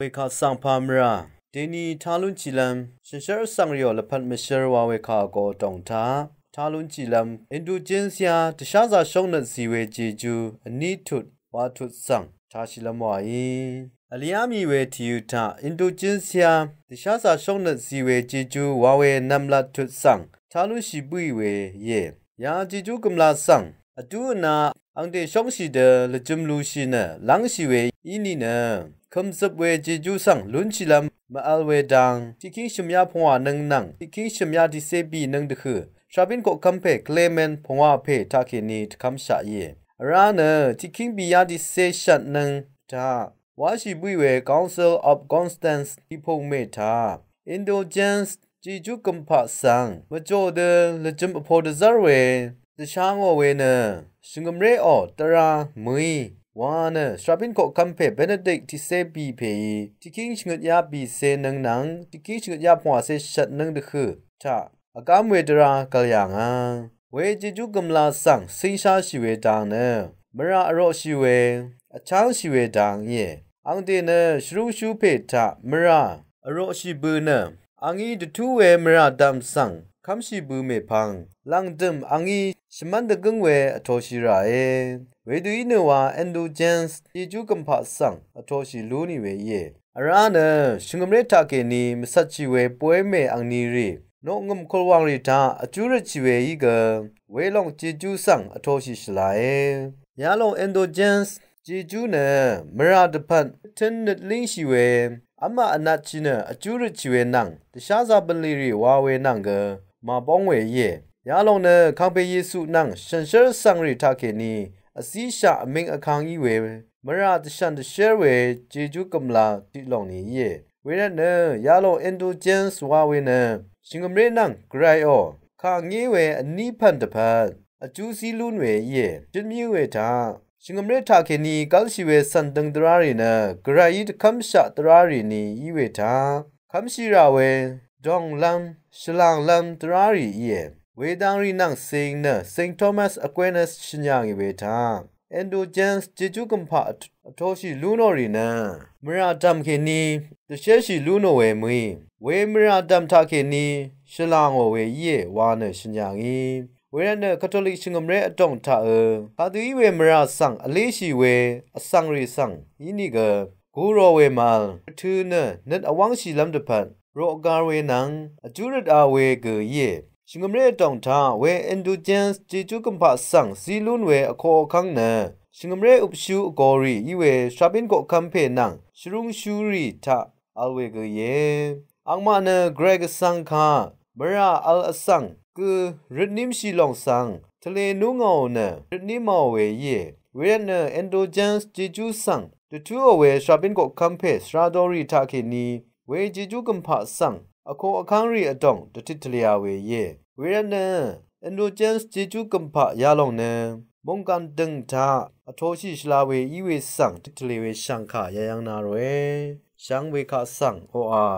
ဝေခါဆောင်ဖာမရာဒေနီထားလွန်ချီလမ်ရှင်ရှာဆောင်ရောလဖတ်မရှယ်ဝါဝေခါကိုတောင်တာထားလွန်ချီလမ်အင်ဒူဂျင်စီယာတခြားစာရှုံးတဲ့ဇီဝေဂျီဂျူအနီထုဝါထုဆောင်ထားရှိလမဝါယီအလျာမီဝေတီယူတာအင်ဒူဂျင်စီယာတခြားစာရှုံးတဲ့ဇီဝေဂျီဂျူဝါဝေနမ်လတ်ထုဆောင်ထားလွန်ရှိပွီဝေယေယာဂျီဂျူကမလာဆောင်အတူအနာ安对湘西的那种路线呢，朗西为伊尼呢，肯是为解决上论起来么二位当，只听什么话能能，只听什么的设备能得去，啥边国坎佩 Clement 碰话佩他给你看啥耶，然呢，只听比亚的设想能他，我是不为 Council of Constance 的碰没他，Indulgence 解决更怕上，么做的那种不破的事为。တရှောင်းဝဝဲနစင်ဂမရေအော်တရာမွေဝါနစရပင်ကိုကမ်ဖေဘနဒိတ်တီဆေပီဖေတီကင်းချငတ်ယာပီဆေနန်းနန်းတီကင်းချငတ်ယာဖွာဆေရှတ်နန်းဒခချာအကမွေတရာကလျာငါဝေဂျီဂျူကမလာဆန်စိရှာရှိဝေတန်နမရာအရော့ရှိဝေအချောင်းရှိဝေတန်ယေအောင်တေနရှရူရှူဖေထမရာအရော့ရှိဘူးနအငီတထူဝေမရာဒမ်ဆန်คำชีบูเมพังลังดึมอังอีชมันดกึงเวอโทชิราเอเวดูอินวาเอนดูเจนส์ยีจูกัมพะสังอโทชิลูนีเวเยအရာနရှင်ကမရတာကေနီမဆတ်ချီဝဲပွဲမဲအန်နီရီနောငုံခေါ်ဝံရီတာအကျူရချီဝဲဤကဝဲလုံဂျီကျူးဆန်အထောရှိရှလာယရာလုံအန်ဒိုဂျန်စ်ဂျီကျူးနမရာတဖတ်တင်းနလင်းရှိဝဲအမအနာချီနအကျူရချီဝဲနန်တခြားစာပလီရီဝါဝဲနန်က马帮伟业，亚龙呢康贝耶稣让神社上日他给你，အစည်းရှာအမင်းအခန်းကြီးဝေမရတရှန်တရှဲဝေဂျေဂျူးကမလာတိလောင်နေယေဝေရနရာလုံးအင်ဒိုဂျန်စဝါဝေနရှင်ကမရေနန်ဂရိုင်အောခါငေးဝေအနိဖန်တဖန်အကျူးစီလူနွေယေဂျင်မီဝေတာရှင်ကမရေထာခေနီကောက်ရှိဝေစန်တန်ဒရာရီနဂရိုင်တကမ်ရှာတရာရီနီဤဝေတာခမ်ရှိရာဝေဒေါင်လမ်ရှလန်လမ်တရာရီယံဝေဒန်ရီနန်စိန်နစိန်သောမတ်အကွဲနစ်ရှင်ညာငေဝေထာအန်ဒိုဂျန်စ်ဂျေဂျူကမ်ဖတ်အထောရှိလူနိုရီနံမရာတမ်ခေနီတရှဲရှိလူနိုဝဲမွေဝေမရာတမ်ထခေနီရှလန်ဝဝေယေဝါနရှင်ညာငီဝေရနကတိုလိရှင်ငမရဲအတုံထအကာဒီဝေမရာဆန်အလေးရှိဝေအဆန်ရီဆန်ဤနီကဂူရောဝေမန်သူနနတ်အဝန်းစီလမ်တဖန်ရောဂါဝေနန်အကျူရတအဝေဂေယေရှင်ကမရတောင်ထာဝေအန်ဒူဂျန်စ်ဂျီကျူကမ်ပါဆန်စီလွန်ဝေအခေါ်ခန်းနရှင်ကမရဥပရှူအကောရီဤဝေရှပင်ကိုကမ်ပေနန်ရှရုံရှူရီထအဝေဂေယေအမနဂရက်ဆန်ခါမရာအလ်အဆန်គឺរនិមស៊ីឡុងសាំងទលេនុងងោណារនិមវេយេဝေနအန်ဒိုဂျန်စ်ဂျီဂျူဆန်တတူအဝေရှာပင်ကိုကမ်ပေစရာဒိုရီတာကေနီဝေဂျီဂျူကမ်ဖာဆန်အခေါ်အခန်းရီအတောင်တတိတလျာဝေယေဝေရနအန်ဒိုဂျန်စ်ဂျီဂျူကမ်ဖာရလောင်နမုန်ကန်ဒင်းတာအထောရှိရှလာဝေဤဝေဆန်တတလီဝေရှန်ခရယန်နာရွေရှန်ဝေခဆန်ဟောအာ